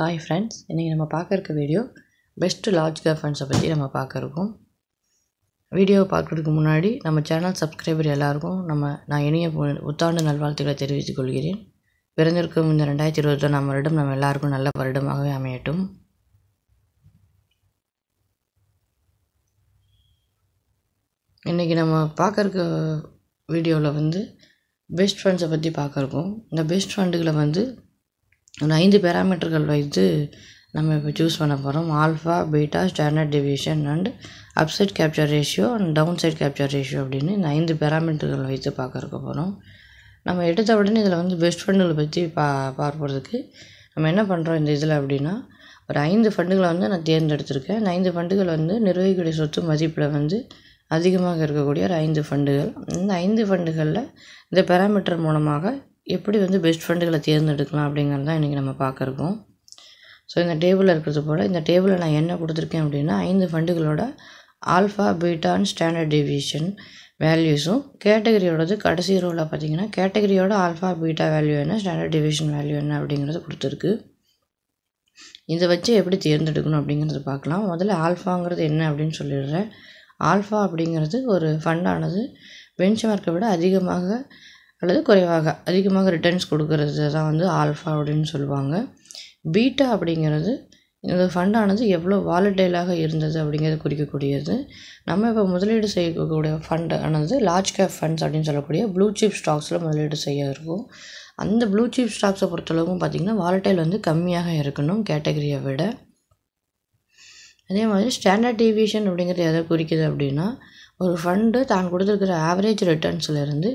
hi friends இன்றைக்கி நம்ம பார்க்க இருக்க வீடியோ பெஸ்ட்டு லார்ஜ் கேப் ஃபண்ட்ஸை பற்றி நம்ம பார்க்க வீடியோவை பார்க்குறதுக்கு முன்னாடி நம்ம சேனல் சப்ஸ்கிரைபர் எல்லாருக்கும் நம்ம நான் இணைய புத்தாண்டு நல்வாழ்த்துக்களை தெரிவித்துக் கொள்கிறேன் பிறந்திருக்கும் இந்த ரெண்டாயிரத்தி இருபத்தொன்னாம் வருடம் நம்ம எல்லாருக்கும் நல்ல வருடமாகவே அமையட்டும் இன்றைக்கி நம்ம பார்க்குறக்க வீடியோவில் வந்து பெஸ்ட் ஃப்ரெண்ட்ஸை பற்றி பார்க்குறோம் இந்த பெஸ்ட் ஃப்ரெண்டுகளை வந்து ஒரு ஐந்து பேராமீட்டர்கள் வைத்து நம்ம இப்போ சூஸ் பண்ண போகிறோம் alpha beta standard deviation and upside capture ratio and downside capture ratio அப்படின்னு இந்த ஐந்து பேராமீட்டர்கள் வைத்து பார்க்கறக்க போகிறோம் நம்ம எடுத்த உடனே இதில் வந்து பெஸ்ட் ஃபண்டுகளை பற்றி பா பார்ப்பதுக்கு நம்ம என்ன பண்ணுறோம் இந்த இதில் அப்படின்னா ஒரு ஐந்து ஃபண்டுகளை வந்து நான் தேர்ந்தெடுத்திருக்கேன் இந்த ஐந்து ஃபண்டுகள் வந்து நிர்வகிக்கூடிய சொத்து மதிப்பில் வந்து அதிகமாக இருக்கக்கூடிய ஒரு ஐந்து ஃபண்டுகள் இந்த ஐந்து ஃபண்டுகளில் இந்த பேராமீட்டர் மூலமாக எப்படி வந்து பெஸ்ட் ஃப்ரெண்டுகளை தேர்ந்தெடுக்கலாம் அப்படிங்கிறது தான் இன்றைக்கி நம்ம பார்க்குறோம் ஸோ இந்த டேபிளில் இருக்கிறது போல் இந்த டேபிளில் நான் என்ன கொடுத்துருக்கேன் அப்படின்னா ஐந்து ஃபண்டுகளோட ஆல்ஃபா பீட்டான் ஸ்டாண்டர்ட் டிவிஷன் வேல்யூஸும் கேட்டகரியோடது கடைசி ரோவில் பார்த்திங்கன்னா கேட்டகரியோட ஆல்ஃபா பீட்டா வேல்யூ என்ன ஸ்டாண்டர்ட் டிவிஷன் வேல்யூ என்ன அப்படிங்கிறது கொடுத்துருக்கு இதை வச்சு எப்படி தேர்ந்தெடுக்கணும் அப்படிங்கிறது பார்க்கலாம் முதல்ல ஆல்ஃபாங்கிறது என்ன அப்படின்னு சொல்லிடுறேன் ஆல்ஃபா அப்படிங்கிறது ஒரு ஃபண்டானது பெஞ்ச் மார்க்கை விட அதிகமாக அல்லது குறைவாக அதிகமாக ரிட்டர்ன்ஸ் கொடுக்கறது தான் வந்து ஆல்ஃபா அப்படின்னு சொல்லுவாங்க பீட்டா அப்படிங்கிறது இந்த ஃபண்டானது எவ்வளோ வாலடைலாக இருந்தது அப்படிங்கிறது குறிக்கக்கூடியது நம்ம இப்போ முதலீடு செய்யக்கூடிய ஃபண்ட் ஆனது லார்ஜ் கேப் ஃபண்ட்ஸ் அப்படின்னு சொல்லக்கூடிய ப்ளூ சிப் ஸ்டாக்ஸில் முதலீடு செய்ய இருக்கும் அந்த ப்ளூ சிப் ஸ்டாக்ஸை பொறுத்தளவுக்கும் பார்த்திங்கன்னா வாலடைல் வந்து கம்மியாக இருக்கணும் கேட்டகரியை விட அதே மாதிரி ஸ்டாண்டர்ட் டிவிஷன் அப்படிங்கிறது எதை குறிக்குது அப்படின்னா ஒரு ஃபண்டு தான் கொடுத்துருக்கிற ஆவரேஜ் ரிட்டர்ன்ஸ்லேருந்து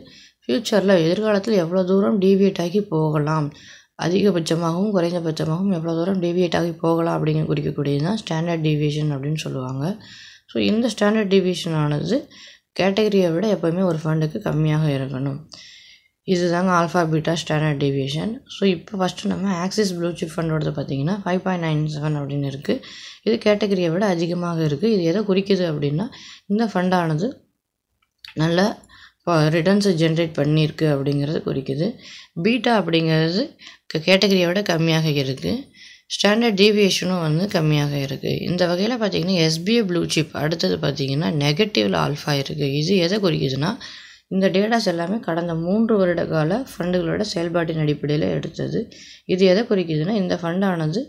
ஃப்யூச்சரில் எதிர்காலத்தில் எவ்வளோ தூரம் டிவியேட் ஆகி போகலாம் அதிகபட்சமாகவும் குறைந்தபட்சமாகவும் எவ்வளோ தூரம் டிவியேட் ஆகி போகலாம் அப்படிங்கிற குறிக்கக்கூடியது தான் ஸ்டாண்டர்ட் டிவியேஷன் அப்படின்னு சொல்லுவாங்க ஸோ இந்த ஸ்டாண்டர்ட் டிவியேஷன் ஆனது கேட்டகரியை விட எப்போயுமே ஒரு ஃபண்டுக்கு கம்மியாக இருக்கணும் இதுதாங்க alpha beta standard deviation so இப்போ ஃபஸ்ட்டு நம்ம ஆக்சிஸ் ப்ளூ சிப் ஃபண்டோடது பார்த்தீங்கன்னா ஃபைவ் பாயிண்ட் நைன் செவன் அப்படின்னு இருக்குது இது கேட்டகரியை விட அதிகமாக இருக்குது இது எதை குறிக்குது அப்படின்னா இந்த ஃபண்டானது நல்ல இப்போ ரிட்டர்ன்ஸை ஜென்ரேட் பண்ணியிருக்கு அப்படிங்கிறது குறிக்குது பீட்டா அப்படிங்கிறது கேட்டகரியை விட கம்மியாக இருக்குது ஸ்டாண்டர்ட் டீவியேஷனும் வந்து கம்மியாக இருக்குது இந்த வகையில் பார்த்திங்கன்னா எஸ்பிஏ ப்ளூ சிப் அடுத்தது பார்த்திங்கன்னா நெகட்டிவில் ஆல்ஃபா இருக்குது இது எதை குறிக்குதுன்னா இந்த டேட்டாஸ் எல்லாமே கடந்த மூன்று வருட கால ஃபண்டுகளோட செயல்பாட்டின் அடிப்படையில் எடுத்தது இது எதை குறிக்குதுன்னா இந்த ஃபண்டானது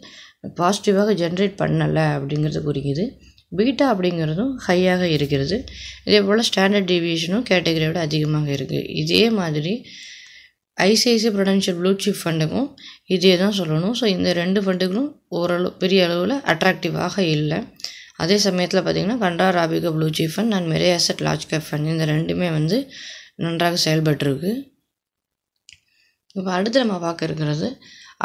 பாசிட்டிவாக ஜென்ரேட் பண்ணலை அப்படிங்கிறது குறிக்குது பீட்டா அப்படிங்கிறதும் ஹையாக இருக்கிறது இதே போல் ஸ்டாண்டர்ட் டிவியேஷனும் கேட்டகரியோட அதிகமாக இருக்குது இதே மாதிரி ஐசிஐசி ப்ரொடென்ஷியல் ப்ளூ சிப் ஃபண்டுக்கும் இதே தான் சொல்லணும் ஸோ இந்த ரெண்டு ஃபண்டுகளும் ஓரளவு பெரிய அளவில் அட்ராக்டிவாக இல்லை அதே சமயத்தில் பார்த்திங்கன்னா Canara Robeco blue chip fund and Mirae Asset large cap fund இந்த ரெண்டுமே வந்து நன்றாக செயல்பட்டுருக்கு இப்போ அடுத்து நம்ம பார்க்க இருக்கிறது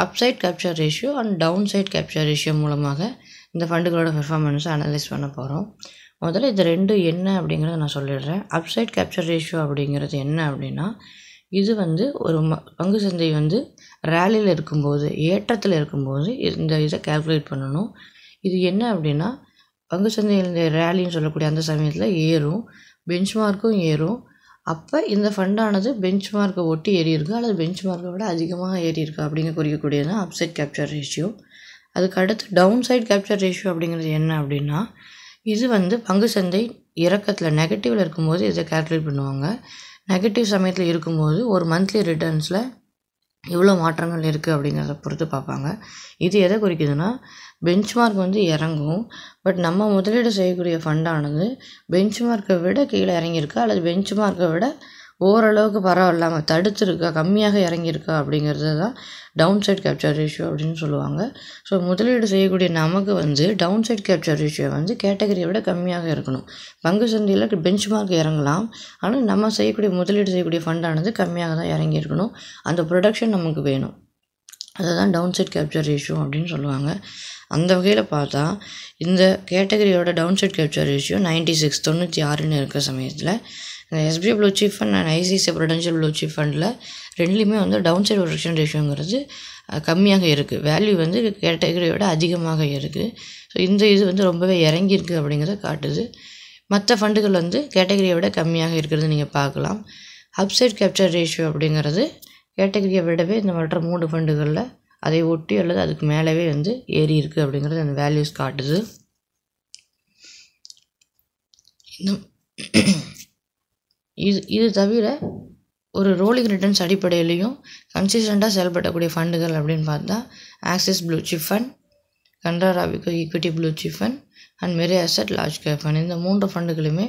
upside capture ratio and downside capture ratio மூலமாக இந்த ஃபண்டுகளோட பெர்ஃபார்மன்ஸை அனலைஸ் பண்ண போகிறோம் முதல்ல இது ரெண்டு என்ன அப்படிங்கிறத நான் சொல்லிடுறேன் அப்சைட் கேப்சர் ரேஷியோ அப்படிங்கிறது என்ன அப்படின்னா இது வந்து ஒரு ம பங்கு சந்தை வந்து ரேலியில் இருக்கும்போது ஏற்றத்தில் இருக்கும்போது இந்த இதை கேல்குலேட் பண்ணணும் இது என்ன அப்படின்னா பங்கு சந்தையில் இந்த ரேலின்னு சொல்லக்கூடிய அந்த சமயத்தில் ஏறும் பெஞ்ச்மார்க்கும் ஏறும் அப்போ இந்த ஃபண்டானது பெஞ்ச் மார்க்கை ஒட்டி ஏறி இருக்கா அல்லது மார்க்கை விட அதிகமாக ஏறி இருக்குது அப்படிங்கிற குறிக்கக்கூடியது தான் அப்சைட் கேப்சர் ரேஷியோ அதுக்கு அடுத்து டவுன் சைட் கேப்சர் ரேஷியோ அப்படிங்கிறது என்ன அப்படின்னா இது வந்து பங்கு சந்தை இறக்கத்தில் நெகட்டிவில் இருக்கும்போது இதை கேல்குலேட் பண்ணுவாங்க நெகட்டிவ் சமயத்தில் இருக்கும்போது ஒரு மந்த்லி ரிட்டர்ன்ஸில் எவ்வளோ மாற்றங்கள் இருக்குது அப்படிங்கிறத பொறுத்து பார்ப்பாங்க இது எதை குறிக்குதுன்னா பெஞ்ச்மார்க் வந்து இறங்கும் பட் நம்ம முதலீடு செய்யக்கூடிய ஃபண்டானது பெஞ்ச்மார்க்கை விட கீழே இறங்கியிருக்கா அல்லது பெஞ்ச்மார்க்கை விட ஓரளவுக்கு பரவாயில்லாமல் தடுத்துருக்கா கம்மியாக இறங்கியிருக்கா அப்படிங்கிறது தான் டவுன் சைட் கேப்சர் ரேஷியோ அப்படின்னு சொல்லுவாங்க ஸோ முதலீடு செய்யக்கூடிய நமக்கு வந்து டவுன் சைட் கேப்சர் ரேஷியோ வந்து கேட்டகரியை விட கம்மியாக இருக்கணும் பங்கு சந்தையில் பெஞ்ச் மார்க் இறங்கலாம் ஆனால் நம்ம செய்யக்கூடிய முதலீடு செய்யக்கூடிய ஃபண்டானது கம்மியாக தான் இறங்கியிருக்கணும் அந்த ப்ரொடக்ஷன் நமக்கு வேணும் அதுதான் டவுன் சைட் கேப்சர் ரேஷியோ அப்படின்னு சொல்லுவாங்க அந்த வகையில் பார்த்தா இந்த கேட்டகரியோட downside capture ratio ninety six தொண்ணூற்றி ஆறுன்னு இருக்கிற சமயத்தில் SBI blue chip fund and ICICI Prudential blue chip ஃபண்டில் ரெண்டுலேயுமே வந்து டவுன் சைடு ப்ரொடக்ஷன் ரேஷியோங்கிறது கம்மியாக இருக்குது வேல்யூ வந்து கேட்டகரியை விட அதிகமாக இருக்குது ஸோ இந்த இது வந்து ரொம்பவே இறங்கியிருக்கு அப்படிங்கிறத காட்டுது மற்ற ஃபண்டுகள் வந்து கேட்டகரியை விட கம்மியாக இருக்கிறது நீங்கள் பார்க்கலாம் அப்சைட் கேப்சர் ரேஷியோ அப்படிங்கிறது கேட்டகரியை விடவே இந்த மற்ற மூணு ஃபண்டுகளில் அதை ஒட்டி அல்லது அதுக்கு மேலேவே வந்து ஏறி இருக்குது அப்படிங்கிறது அந்த வேல்யூஸ் காட்டுது இன்னும் இது இது தவிர ஒரு ரோலிங் ரிட்டர்ன்ஸ் அடிப்படையிலையும் கன்சிஸ்டண்ட்டாக செயல்படக்கூடிய ஃபண்டுகள் அப்படின்னு பார்த்தா Axis blue chip fund Canara equity blue chip fund and Mirae Asset large cap fund இந்த மூன்று ஃபண்டுகளுமே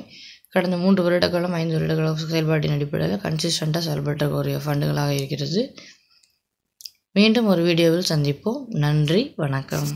கடந்த மூன்று வருட ஐந்து வருட செயல்பாட்டின் அடிப்படையில் கன்சிஸ்டண்ட்டாக செயல்பட்டக்கூடிய ஃபண்டுகளாக இருக்கிறது மீண்டும் ஒரு வீடியோவில் சந்திப்போம் நன்றி வணக்கம்